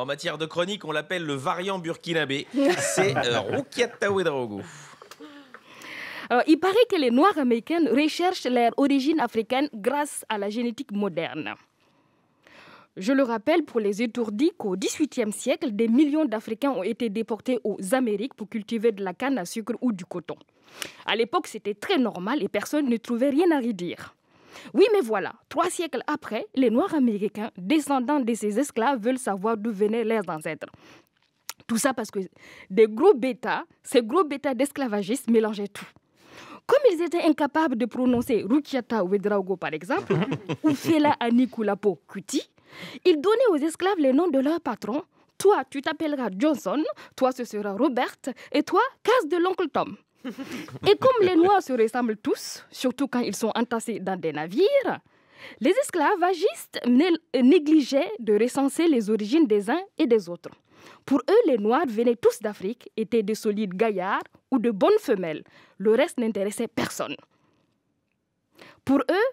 En matière de chronique, on l'appelle le variant burkinabé. C'est euh, euh, il paraît que les Noirs américains recherchent leur origine africaine grâce à la génétique moderne. Je le rappelle pour les étourdis qu'au XVIIIe siècle, des millions d'Africains ont été déportés aux Amériques pour cultiver de la canne à sucre ou du coton. À l'époque, c'était très normal et personne ne trouvait rien à redire. Oui, mais voilà, trois siècles après, les Noirs américains, descendants de ces esclaves, veulent savoir d'où venaient leurs ancêtres. Tout ça parce que des gros bêtas, ces gros bêtas d'esclavagistes mélangeaient tout comme ils étaient incapables de prononcer Rukiata Wedraogo par exemple, ou Fela Anikulapo Kuti, ils donnaient aux esclaves les noms de leurs patrons. Toi, tu t'appelleras Johnson, toi, ce sera Robert, et toi, casse de l'oncle Tom. Et comme les Noirs se ressemblent tous, surtout quand ils sont entassés dans des navires, les esclavagistes négligeaient de recenser les origines des uns et des autres. Pour eux, les Noirs venaient tous d'Afrique, étaient de solides gaillards ou de bonnes femelles. Le reste n'intéressait personne. Pour eux,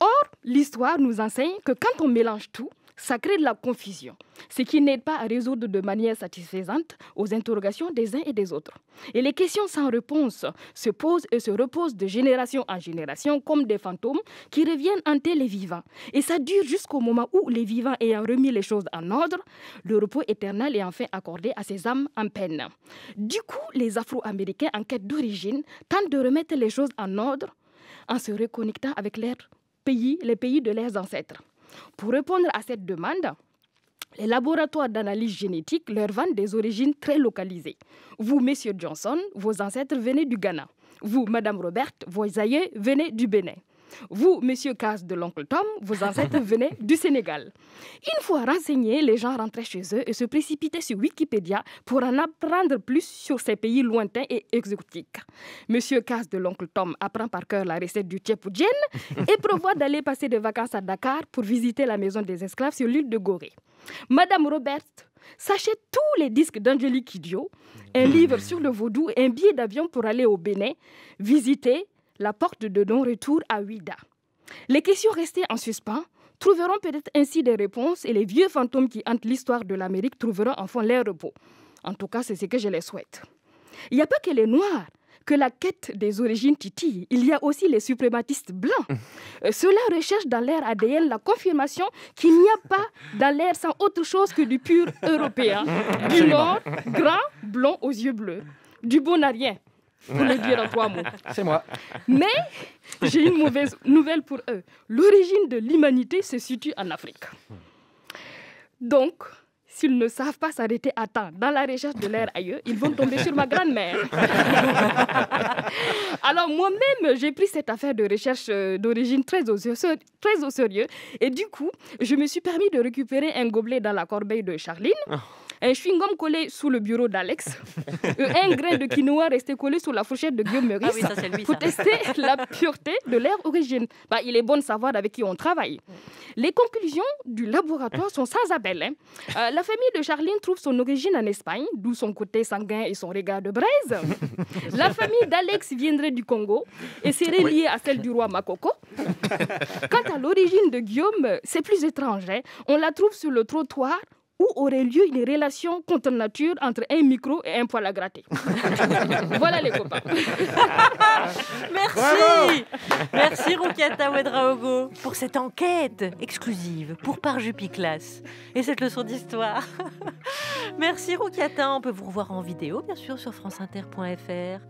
or, l'histoire nous enseigne que quand on mélange tout, ça crée de la confusion, ce qui n'aide pas à résoudre de manière satisfaisante aux interrogations des uns et des autres. Et les questions sans réponse se posent et se reposent de génération en génération comme des fantômes qui reviennent hanter les vivants. Et ça dure jusqu'au moment où les vivants ayant remis les choses en ordre, le repos éternel est enfin accordé à ces âmes en peine. Du coup, les Afro-Américains en quête d'origine tentent de remettre les choses en ordre en se reconnectant avec leurs pays, les pays de leurs ancêtres. Pour répondre à cette demande, les laboratoires d'analyse génétique leur vendent des origines très localisées. Vous, Monsieur Johnson, vos ancêtres venaient du Ghana. Vous, Madame Robert, vos aïeux venaient du Bénin. Vous, monsieur Casse de l'oncle Tom, vos ancêtres venaient du Sénégal. Une fois renseignés, les gens rentraient chez eux et se précipitaient sur Wikipédia pour en apprendre plus sur ces pays lointains et exotiques. Monsieur Casse de l'oncle Tom apprend par cœur la recette du tchèpoudjienne et prévoit d'aller passer des vacances à Dakar pour visiter la maison des esclaves sur l'île de Gorée. Madame Robert sachez tous les disques d'Angélique Kidjo, un livre sur le vaudou, un billet d'avion pour aller au Bénin, visiter la porte de non-retour à Ouida. Les questions restées en suspens trouveront peut-être ainsi des réponses et les vieux fantômes qui hantent l'histoire de l'Amérique trouveront enfin leur repos. En tout cas, c'est ce que je les souhaite. Il n'y a pas que les Noirs que la quête des origines titille. Il y a aussi les suprématistes blancs. Cela euh, Ceux-là recherchent dans l'air ADN la confirmation qu'il n'y a pas dans l'air sans autre chose que du pur européen. Du Nord, grand, blond aux yeux bleus. Du bon à rien, pour le dire en trois mots. C'est moi. Mais j'ai une mauvaise nouvelle pour eux. L'origine de l'humanité se situe en Afrique. Donc, s'ils ne savent pas s'arrêter à temps dans la recherche de l'air ailleurs, ils vont tomber sur ma grand-mère. Alors moi-même, j'ai pris cette affaire de recherche euh, d'origine très au, très au sérieux. Et du coup, je me suis permis de récupérer un gobelet dans la corbeille de Charline. Oh. Un chewing-gum collé sous le bureau d'Alex. Euh, un grain de quinoa resté collé sous la fourchette de Guillaume Meurice. Ah pour tester la pureté de l'air origine. Bah, il est bon de savoir avec qui on travaille. Les conclusions du laboratoire sont sans appel. Hein. Euh, la famille de Charline trouve son origine en Espagne, d'où son côté sanguin et son regard de braise. La famille d'Alex viendrait du Congo et serait liée à celle du roi Makoko. Quant à l'origine de Guillaume, c'est plus étranger. Hein. On la trouve sur le trottoir où auraient lieu les relations contre nature entre un micro et un poil à gratter. voilà les copains. Merci. Merci Rukyata Wedraogo pour cette enquête exclusive pour Parjupi Classe et cette leçon d'histoire. Merci Rukyata, on peut vous revoir en vidéo bien sûr sur franceinter.fr.